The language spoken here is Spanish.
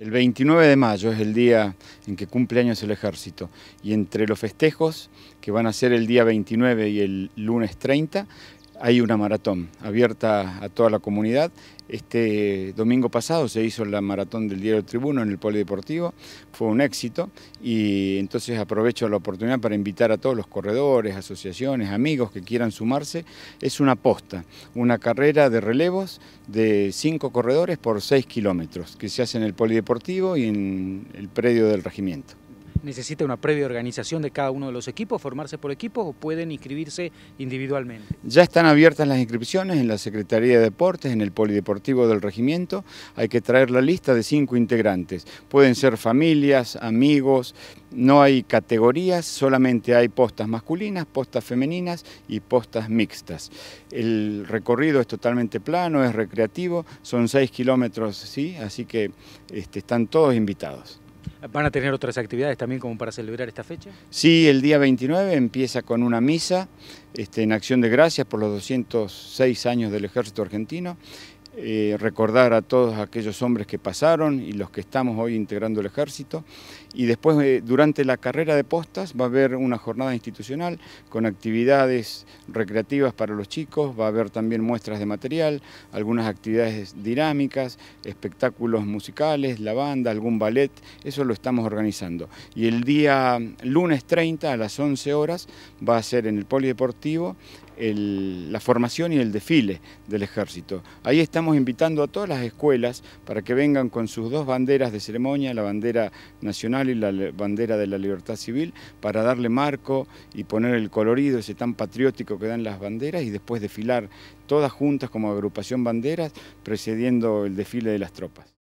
El 29 de mayo es el día en que cumple años el ejército y entre los festejos que van a ser el día 29 y el lunes 30 hay una maratón abierta a toda la comunidad. Este domingo pasado se hizo la maratón del Diario Tribuno en el Polideportivo, fue un éxito y entonces aprovecho la oportunidad para invitar a todos los corredores, asociaciones, amigos que quieran sumarse. Es una posta, una carrera de relevos de cinco corredores por seis kilómetros que se hace en el Polideportivo y en el predio del regimiento. ¿Necesita una previa organización de cada uno de los equipos, formarse por equipos o pueden inscribirse individualmente? Ya están abiertas las inscripciones en la Secretaría de Deportes, en el Polideportivo del Regimiento. Hay que traer la lista de cinco integrantes. Pueden ser familias, amigos, no hay categorías, solamente hay postas masculinas, postas femeninas y postas mixtas. El recorrido es totalmente plano, es recreativo, son seis kilómetros, ¿sí? así que este, están todos invitados. ¿Van a tener otras actividades también como para celebrar esta fecha? Sí, el día 29 empieza con una misa este, en acción de gracias por los 206 años del ejército argentino eh, recordar a todos aquellos hombres que pasaron y los que estamos hoy integrando el ejército. Y después, eh, durante la carrera de postas, va a haber una jornada institucional con actividades recreativas para los chicos, va a haber también muestras de material, algunas actividades dinámicas, espectáculos musicales, la banda, algún ballet, eso lo estamos organizando. Y el día lunes 30 a las 11 horas va a ser en el Polideportivo la formación y el desfile del ejército. Ahí estamos estamos invitando a todas las escuelas para que vengan con sus dos banderas de ceremonia, la bandera nacional y la bandera de la libertad civil, para darle marco y poner el colorido ese tan patriótico que dan las banderas y después desfilar todas juntas como agrupación banderas, precediendo el desfile de las tropas.